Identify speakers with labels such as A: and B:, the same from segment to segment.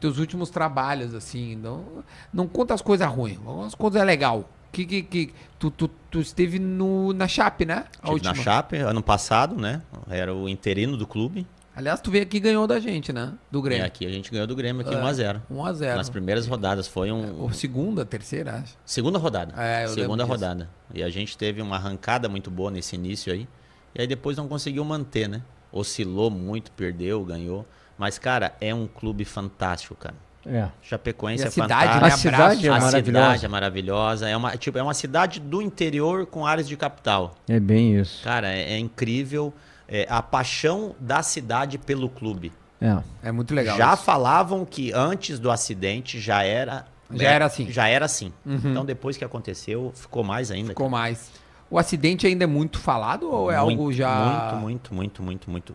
A: teus últimos trabalhos, assim. Não, não conta as coisas ruins, as coisas legal. Que, que, que, tu, tu, tu esteve no, na Chape, né? na
B: Chape, ano passado, né? Era o interino do clube.
A: Aliás, tu veio aqui e ganhou da gente, né?
B: Do Grêmio. É, aqui a gente ganhou do Grêmio aqui é, 1x0. 1x0. Nas primeiras rodadas foi um. É,
A: segunda, terceira, acho.
B: Segunda rodada. É, eu Segunda rodada. Disso. E a gente teve uma arrancada muito boa nesse início aí. E aí depois não conseguiu manter, né? Oscilou muito, perdeu, ganhou. Mas, cara, é um clube fantástico, cara. É. Chapecoense e é cidade, Né? A cidade é a maravilhosa. cidade é maravilhosa. É uma, tipo, é uma cidade do interior com áreas de capital. É bem isso. Cara, é, é incrível é, a paixão da cidade pelo clube. É, é muito legal. Já isso. falavam que antes do acidente já era. Já né, era assim. Já era assim. Uhum. Então, depois que aconteceu, ficou mais ainda. Ficou cara. mais. O acidente ainda é muito falado ou é muito, algo já. Muito, muito, muito, muito, muito.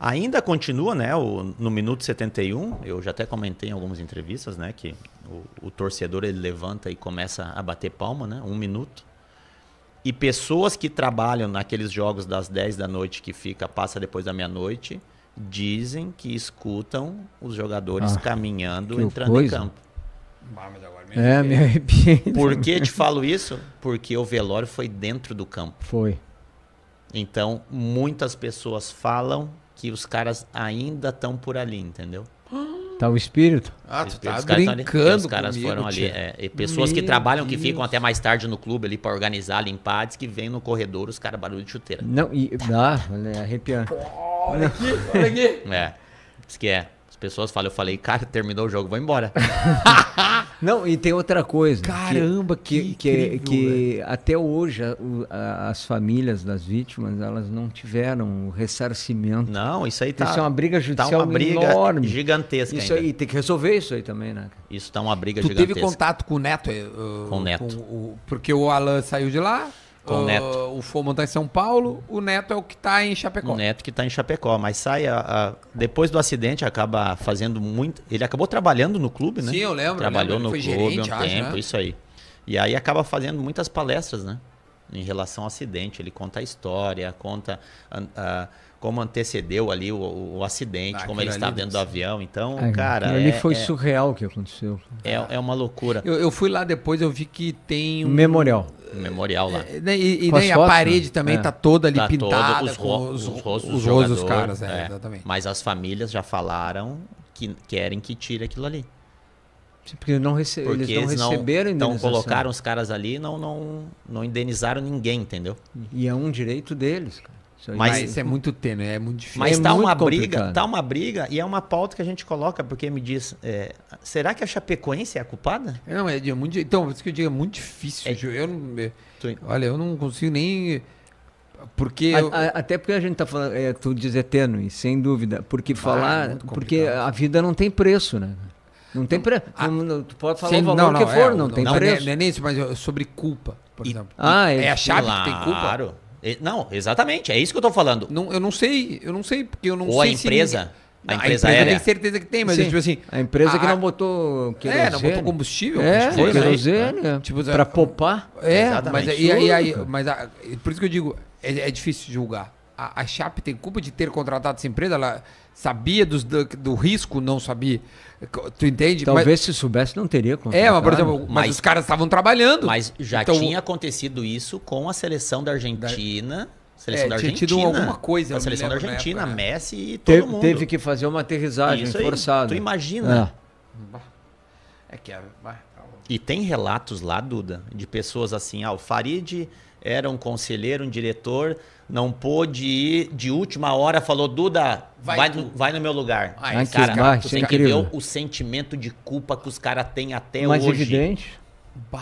B: Ainda continua, né? O, no minuto 71, eu já até comentei em algumas entrevistas, né? Que o, o torcedor ele levanta e começa a bater palma, né? Um minuto. E pessoas que trabalham naqueles jogos das 10 da noite que fica, passa depois da meia-noite, dizem que escutam os jogadores ah, caminhando, entrando coisa. em campo. Ah, mas agora
A: me é, me arrepiei. Por que
B: te falo isso? Porque o velório foi dentro do campo. Foi. Então, muitas pessoas falam, que os caras ainda estão por ali, entendeu?
A: Tá o espírito? Ah, tu tá os brincando Os caras comigo, foram ali. É, pessoas Meu que trabalham, Deus. que ficam
B: até mais tarde no clube ali pra organizar, limpar, diz que vem no corredor os caras barulho de chuteira.
A: Não, e dá, arrepiando.
B: Olha aqui, olha aqui. É, diz que é. As pessoas falam, eu falei, cara, terminou o jogo, vou embora.
A: Não, e tem outra coisa. Caramba, que que, que, que até hoje a, a, as famílias das vítimas elas não tiveram o ressarcimento. Não, isso aí tá. Isso é uma briga judicial tá uma briga enorme,
B: gigantesca. Isso ainda. aí tem que
A: resolver isso aí também, né? Isso tá uma briga tu gigantesca. Teve contato com o Neto?
B: Uh, com o Neto? Com o, porque o Alan saiu de lá com o ah, Neto.
A: O Fomo está em São Paulo, o Neto é o que está em Chapecó. O
B: Neto que está em Chapecó, mas sai a, a, depois do acidente acaba fazendo muito. Ele acabou trabalhando no clube, né? Sim, eu lembro. Trabalhou lembro. no clube gerente, um acho, né? tempo, né? isso aí. E aí acaba fazendo muitas palestras, né? Em relação ao acidente, ele conta a história, conta a, como antecedeu ali o, o acidente, ah, como ele está dentro do avião. Então, ah, cara. Ali é, foi é,
A: surreal o que aconteceu.
B: É, é uma loucura. Eu,
A: eu, fui lá depois, eu vi que tem um. Memorial.
B: Um memorial lá. É, né, e, e, né, e fotos, a parede né? também está é. toda ali tá pintada. Todo, os, ro os, os rostos os jogador, dos caras, é, exatamente. Mas as famílias já falaram que querem que tire aquilo ali.
A: Porque, não rece Porque eles não eles receberam não, Então colocaram
B: os caras ali e não, não, não indenizaram ninguém, entendeu? E é um direito deles, cara. Mas isso é muito tênue, é muito difícil. Mas é tá é uma briga, tá uma briga e é uma pauta que a gente coloca, porque me diz, é, será que a Chapecoense é a culpada? Não, é, é muito, então, isso que eu digo, é muito difícil. É. Eu,
A: eu, é, olha, eu não consigo nem porque a, eu... a, até porque a gente tá falando, é, tu diz é tênue, sem dúvida, porque ah, falar, porque a vida não tem preço, né? Não tem preço. Ah, tu pode falar sim, o valor não, não, que for, não, não tem preço. Não é, nem isso, mas sobre culpa, por e, exemplo. Ah, é, é a chave claro. que tem culpa.
B: Não, exatamente, é isso que eu estou falando. Não, eu não sei, eu não sei, porque eu não Ou sei. Ou a empresa. Se... A empresa, a empresa tem certeza que tem, mas tipo assim. A empresa a, que não
A: botou. Querosene. É, não botou combustível. É, coisa, né? querosene, né? tipo, pra é, poupar. É, Exatamente. mas, e, e, e, mas a, por isso que eu digo, é, é difícil julgar a, a tem culpa de ter contratado essa empresa? Ela sabia dos, do, do risco, não sabia. Tu entende? Talvez mas, se soubesse não teria contratado. É, mas por exemplo, mas, mas os caras estavam
B: trabalhando. Mas já então, tinha acontecido isso com a seleção da Argentina. Da... Seleção é, da Argentina. Tinha tido alguma coisa. A seleção da Argentina, época, Messi e todo mundo. Teve que fazer uma aterrissagem forçada. Tu imagina.
A: É. É que é...
B: E tem relatos lá, Duda, de pessoas assim, ah, o Farid era um conselheiro, um diretor, não pôde ir de última hora, falou, Duda, vai, vai, no, vai no, meu lugar. Ah, Ai, Ai cara, cara tu tem que ver o, sentimento de culpa que os caras têm até hoje. Mais
A: evidente. Bah,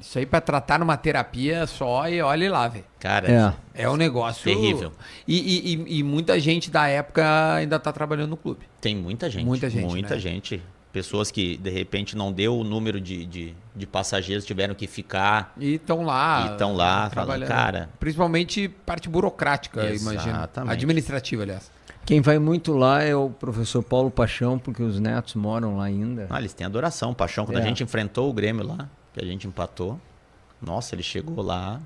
A: isso aí para tratar numa terapia só e olhe lá, velho. Cara, é. é um negócio terrível. E, e, e, muita gente da época ainda tá trabalhando no clube.
B: Tem muita gente. Muita gente. Muita né? gente pessoas que de repente não deu o número de, de, de passageiros tiveram que ficar e estão lá e estão lá falando, cara
A: principalmente parte burocrática imagina administrativa aliás quem vai muito lá é o professor Paulo Paixão porque os netos moram lá
B: ainda ah, eles têm adoração Paixão quando é. a gente enfrentou o Grêmio lá que a gente empatou nossa ele chegou lá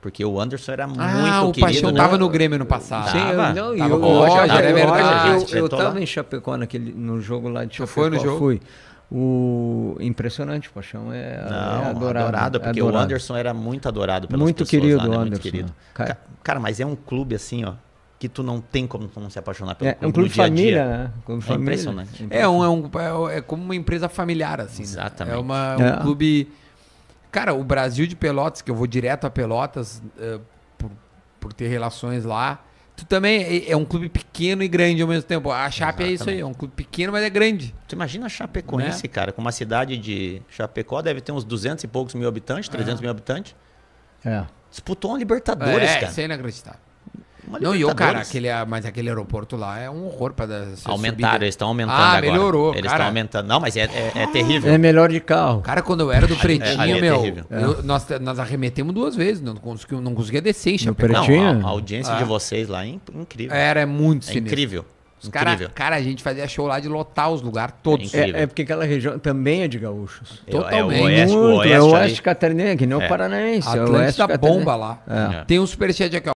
B: porque o Anderson era ah, muito ah, o querido. Paixão né? no Grêmio no passado. Sim, tava, não, tava eu, com o Roger, é verdade. Eu, estava
A: em Chapecó naquele, no jogo lá de Chapecó. Foi no jogo? Fui. O impressionante, o Paixão é, é não, é adorado, adorado. porque adorado. o Anderson
B: era muito adorado pelas muito pessoas querido, lá, né? Anderson, Muito querido, cara. cara, mas é um clube assim, ó, que tu não tem como não se apaixonar pelo é, clube. É um clube de família, né? É clube é família. impressionante. É,
A: um, é, um, é, é como uma empresa familiar, assim. Né? Exatamente. Né? É, uma, um
B: clube Cara, o Brasil de
A: Pelotas, que eu vou direto a Pelotas uh, por, por, ter relações lá. Tu também é, é um clube pequeno e grande ao mesmo tempo. A Chape Exatamente. é isso aí, é um clube pequeno, mas é grande. Tu imagina a
B: Chapecoense, né? cara, com uma cidade de Chapecó deve ter uns 200 e poucos mil habitantes, 300 é. mil habitantes. É. Disputou uma Libertadores, é, cara. isso é inacreditável. Não, e eu, cara, aquele,
A: ah, mas aquele aeroporto lá é um horror para Aumentaram, subida. eles estão aumentando ah, agora. melhorou, Eles estão aumentando.
B: Não, mas é, é, é, terrível. É melhor de carro. Cara, quando eu era do é- é Pretinho, é, meu, eu, nós, nós arremetemos duas vezes, não, consegui, não conseguia descer em Não, a, a audiência ah. de vocês lá é incrível. É, era, é muito sinistro. incrível. Os cara,
A: cara, a gente fazia show lá de lotar os lugares todos. É, é, porque aquela região também é de gaúchos. É, Totalmente. É o Oeste, Muito, o oeste, é oeste Catarinense, que nem o Paranaense. Atlântida é o Oeste bomba lá. Tem um superchat aqui, ó.